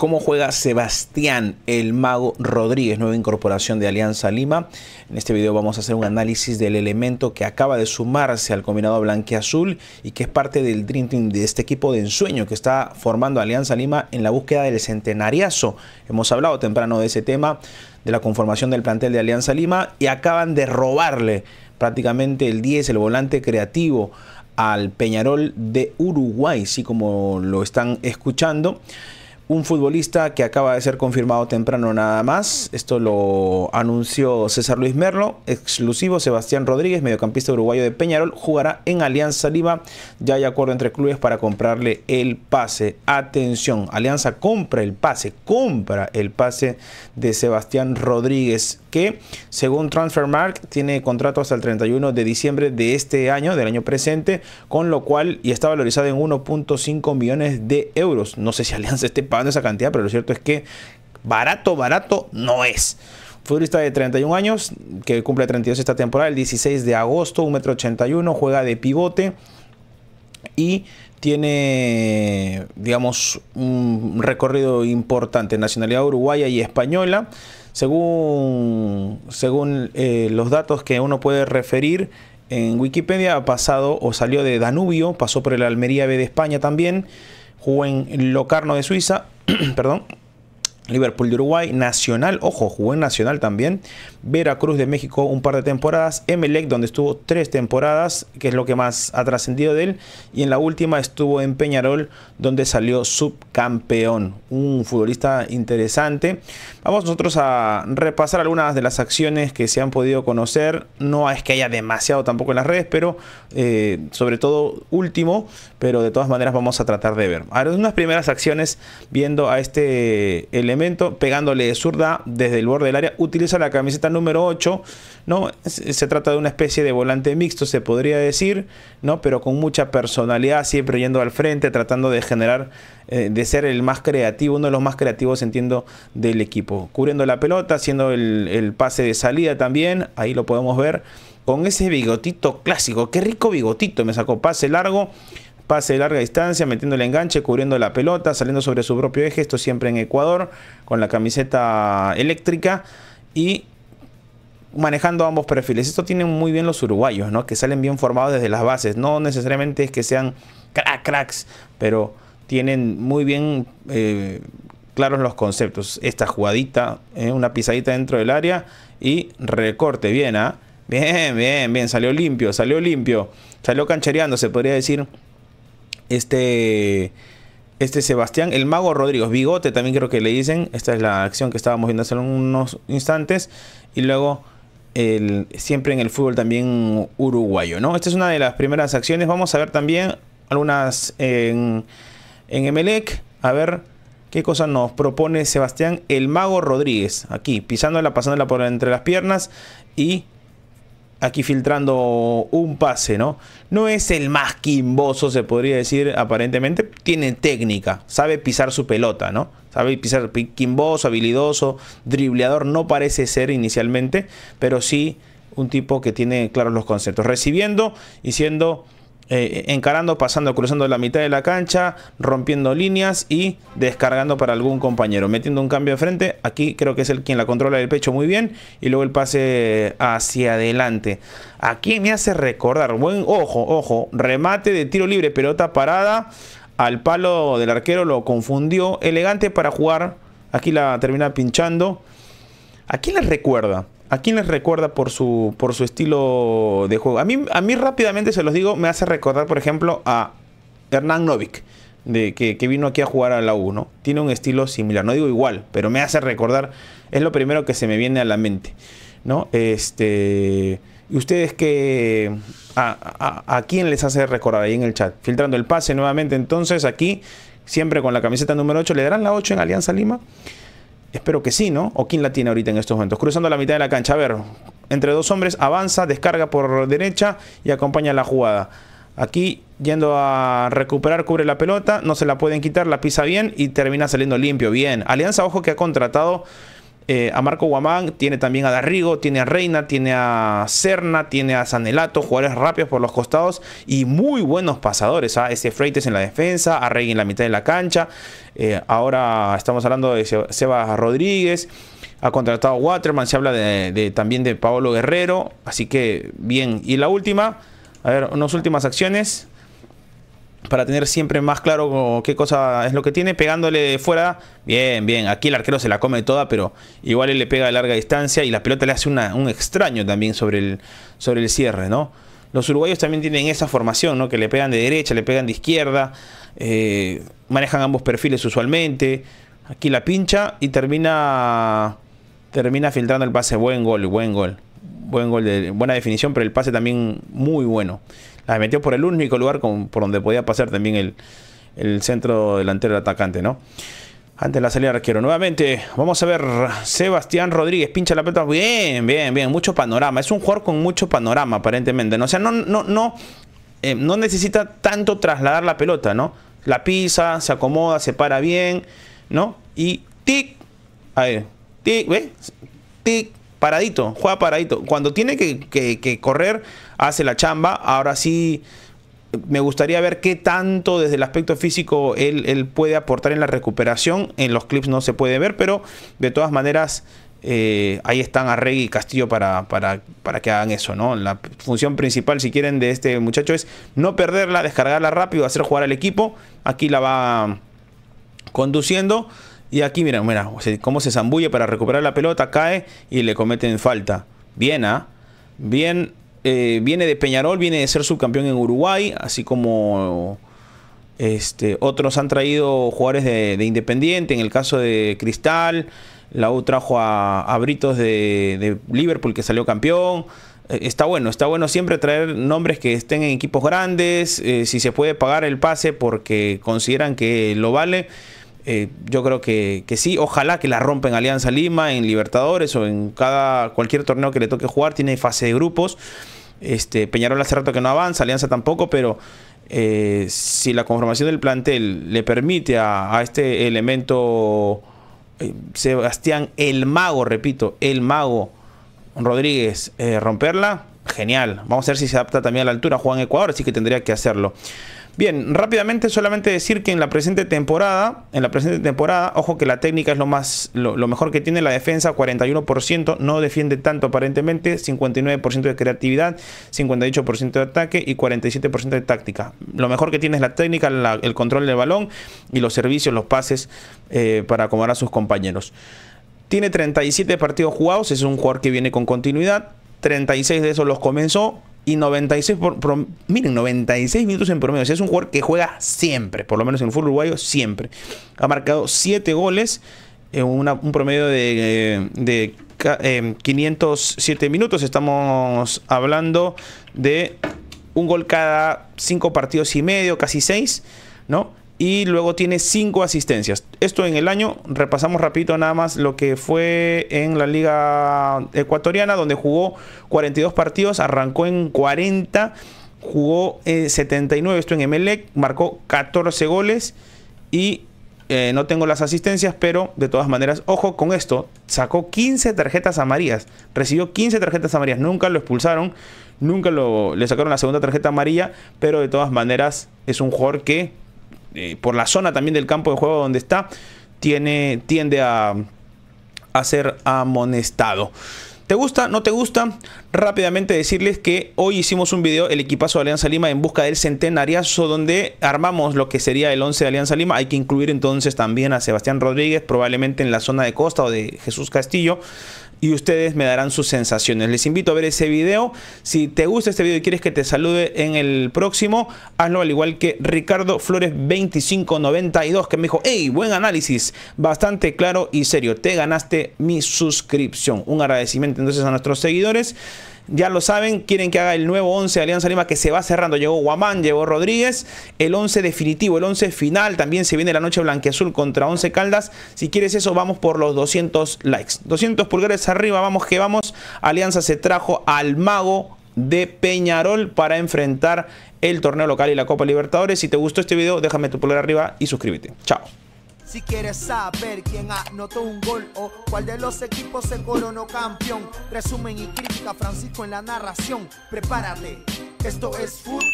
cómo juega Sebastián el Mago Rodríguez, nueva incorporación de Alianza Lima. En este video vamos a hacer un análisis del elemento que acaba de sumarse al combinado blanqueazul y que es parte del Dream Team de este equipo de ensueño que está formando Alianza Lima en la búsqueda del centenariazo. Hemos hablado temprano de ese tema, de la conformación del plantel de Alianza Lima y acaban de robarle prácticamente el 10, el volante creativo al Peñarol de Uruguay, sí como lo están escuchando un futbolista que acaba de ser confirmado temprano nada más. Esto lo anunció César Luis Merlo, exclusivo Sebastián Rodríguez, mediocampista uruguayo de Peñarol, jugará en Alianza Lima. Ya hay acuerdo entre clubes para comprarle el pase. Atención, Alianza compra el pase, compra el pase de Sebastián Rodríguez, que según Transfermark tiene contrato hasta el 31 de diciembre de este año, del año presente, con lo cual y está valorizado en 1.5 millones de euros. No sé si Alianza este esa cantidad, pero lo cierto es que barato, barato no es. Futbolista de 31 años, que cumple 32 esta temporada, el 16 de agosto, 1,81m, juega de pivote y tiene, digamos, un recorrido importante, nacionalidad uruguaya y española. Según, según eh, los datos que uno puede referir en Wikipedia, ha pasado o salió de Danubio, pasó por el Almería B de España también. Juan Locarno de Suiza, perdón, Liverpool de Uruguay, Nacional, ojo, jugó en Nacional también, Veracruz de México un par de temporadas, Emelec donde estuvo tres temporadas, que es lo que más ha trascendido de él, y en la última estuvo en Peñarol donde salió subcampeón, un futbolista interesante. Vamos nosotros a repasar algunas de las acciones que se han podido conocer, no es que haya demasiado tampoco en las redes, pero eh, sobre todo último, pero de todas maneras vamos a tratar de ver. Ahora, unas primeras acciones viendo a este elemento pegándole pegándole zurda desde el borde del área, utiliza la camiseta número 8, ¿no? Se trata de una especie de volante mixto, se podría decir, ¿no? Pero con mucha personalidad, siempre yendo al frente, tratando de generar, eh, de ser el más creativo, uno de los más creativos, entiendo, del equipo. Cubriendo la pelota, haciendo el, el pase de salida también, ahí lo podemos ver, con ese bigotito clásico, qué rico bigotito, me sacó pase largo pase de larga distancia, metiendo el enganche, cubriendo la pelota, saliendo sobre su propio eje, esto siempre en Ecuador, con la camiseta eléctrica y manejando ambos perfiles. Esto tienen muy bien los uruguayos, ¿no? Que salen bien formados desde las bases. No necesariamente es que sean crack, cracks, pero tienen muy bien eh, claros los conceptos. Esta jugadita, eh, una pisadita dentro del área y recorte, bien, ¿ah? Bien, bien, bien, salió limpio, salió limpio, salió canchereando, se podría decir este, este Sebastián, el mago Rodríguez, bigote también creo que le dicen, esta es la acción que estábamos viendo hace unos instantes, y luego el, siempre en el fútbol también uruguayo, ¿no? Esta es una de las primeras acciones, vamos a ver también algunas en, en Emelec, a ver qué cosa nos propone Sebastián, el mago Rodríguez, aquí, pisándola, pasándola por entre las piernas y aquí filtrando un pase, ¿no? No es el más quimboso, se podría decir, aparentemente. Tiene técnica, sabe pisar su pelota, ¿no? Sabe pisar quimboso, habilidoso, dribleador, no parece ser inicialmente, pero sí un tipo que tiene claros los conceptos. Recibiendo y siendo eh, encarando, pasando, cruzando la mitad de la cancha, rompiendo líneas y descargando para algún compañero, metiendo un cambio de frente. Aquí creo que es el quien la controla del pecho muy bien y luego el pase hacia adelante. Aquí me hace recordar, buen ojo, ojo, remate de tiro libre, pelota parada al palo del arquero, lo confundió, elegante para jugar. Aquí la termina pinchando. ¿A quién recuerda? ¿A quién les recuerda por su, por su estilo de juego? A mí, a mí rápidamente se los digo, me hace recordar, por ejemplo, a Hernán Novik, de, que, vino aquí a jugar a la U, ¿no? Tiene un estilo similar, no digo igual, pero me hace recordar, es lo primero que se me viene a la mente, ¿no? Este, ¿Y ustedes qué, a, a quién les hace recordar ahí en el chat? Filtrando el pase nuevamente, entonces aquí, siempre con la camiseta número 8, ¿le darán la 8 en Alianza Lima? Espero que sí, ¿no? ¿O quién la tiene ahorita en estos momentos? Cruzando la mitad de la cancha. A ver, entre dos hombres, avanza, descarga por derecha y acompaña la jugada. Aquí, yendo a recuperar, cubre la pelota, no se la pueden quitar, la pisa bien y termina saliendo limpio. Bien. Alianza, ojo que ha contratado eh, a Marco Guamán, tiene también a Darrigo, tiene a Reina, tiene a Serna, tiene a Sanelato, jugadores rápidos por los costados y muy buenos pasadores. A ¿ah? este Freites en la defensa, a Rey en la mitad de la cancha. Eh, ahora estamos hablando de Sebas Rodríguez. Ha contratado a Waterman, se habla también de Paolo Guerrero. Así que bien. Y la última, a ver, unas últimas acciones para tener siempre más claro qué cosa es lo que tiene. Pegándole de fuera, bien, bien. Aquí el arquero se la come toda, pero igual él le pega a larga distancia y la pelota le hace un extraño también sobre el, sobre el cierre, ¿no? Los uruguayos también tienen esa formación, ¿no? Que le pegan de derecha, le pegan de izquierda, eh, manejan ambos perfiles usualmente. Aquí la pincha y termina, termina filtrando el pase. Buen gol, buen gol buen gol, de, buena definición, pero el pase también muy bueno. La metió por el único lugar por donde podía pasar también el, centro delantero del atacante, ¿no? Antes de la salida requiero. arquero. Nuevamente, vamos a ver. Sebastián Rodríguez pincha la pelota. Bien, bien, bien. Mucho panorama. Es un jugador con mucho panorama, aparentemente. ¿no? O sea, no, no, no, eh, no necesita tanto trasladar la pelota, ¿no? La pisa, se acomoda, se para bien, ¿no? Y tic. A ver, tic, ¿ves? Tic, paradito, juega paradito. Cuando tiene que, correr, hace la chamba. Ahora sí, me gustaría ver qué tanto desde el aspecto físico él, puede aportar en la recuperación. En los clips no se puede ver, pero de todas maneras... Eh, ahí están Arregui y Castillo para, para, para, que hagan eso, ¿no? La función principal, si quieren, de este muchacho es no perderla, descargarla rápido, hacer jugar al equipo. Aquí la va conduciendo. Y aquí, mira, mira, cómo se zambulle para recuperar la pelota, cae y le cometen falta. Bien, ¿ah? Bien, eh, viene de Peñarol, viene de ser subcampeón en Uruguay, así como este, otros han traído jugadores de, Independiente, en el caso de Cristal, la U trajo a, Britos de, Liverpool que salió campeón. Eh, está bueno, está bueno siempre traer nombres que estén en equipos grandes, eh, si se puede pagar el pase porque consideran que lo vale eh, yo creo que, sí, ojalá que la rompa en Alianza Lima, en Libertadores o en cada cualquier torneo que le toque jugar, tiene fase de grupos. Este, Peñarol hace rato que no avanza, Alianza tampoco, pero eh, si la conformación del plantel le permite a, este elemento eh, Sebastián, el mago, repito, el mago Rodríguez, romperla, genial. Vamos a ver si se adapta también a la altura, juega en Ecuador, así que tendría que hacerlo. Bien, rápidamente solamente decir que en la presente temporada, en la presente temporada, ojo que la técnica es lo más lo, mejor que tiene la defensa, 41%, no defiende tanto aparentemente, 59% de creatividad, 58% de ataque y 47% de táctica. Lo mejor que tiene es la técnica, el control del balón y los servicios, los pases eh, para acomodar a sus compañeros. Tiene 37 partidos jugados, es un jugador que viene con continuidad, 36 de esos los comenzó, y 96 por, 96 minutos en promedio. es un jugador que juega siempre, por lo menos en el fútbol uruguayo, siempre. Ha marcado 7 goles en un promedio de, eh, de, 507 eh, minutos. Estamos hablando de un gol cada 5 partidos y medio, casi 6, ¿no? y luego tiene 5 asistencias. Esto en el año, repasamos rapidito nada más lo que fue en la liga ecuatoriana donde jugó 42 partidos, arrancó en 40, jugó 79, eh, esto en Emelec, marcó 14 goles y eh, no tengo las asistencias, pero de todas maneras, ojo con esto, sacó 15 tarjetas amarillas, recibió 15 tarjetas amarillas, nunca lo expulsaron, nunca lo, le sacaron la segunda tarjeta amarilla, pero de todas maneras es un jugador que eh, por la zona también del campo de juego donde está, tiene, tiende a, ser amonestado. ¿Te gusta? ¿No te gusta? Rápidamente decirles que hoy hicimos un video, el equipazo de Alianza Lima, en busca del centenariazo, donde armamos lo que sería el 11 de Alianza Lima. Hay que incluir entonces también a Sebastián Rodríguez, probablemente en la zona de Costa o de Jesús Castillo y ustedes me darán sus sensaciones. Les invito a ver ese video. Si te gusta este video y quieres que te salude en el próximo, hazlo al igual que Ricardo Flores 2592 que me dijo, hey, buen análisis, bastante claro y serio, te ganaste mi suscripción. Un agradecimiento entonces a nuestros seguidores ya lo saben, quieren que haga el nuevo 11 de Alianza Lima que se va cerrando. Llegó Guamán, llegó Rodríguez, el 11 definitivo, el 11 final. También se viene la noche blanqueazul contra 11 Caldas. Si quieres eso, vamos por los 200 likes. 200 pulgares arriba, vamos que vamos. Alianza se trajo al mago de Peñarol para enfrentar el torneo local y la Copa Libertadores. Si te gustó este video, déjame tu pulgar arriba y suscríbete. Chao. Si quieres saber quién anotó un gol o cuál de los equipos se coronó campeón, resumen y crítica Francisco en la narración. Prepárate, esto es fútbol.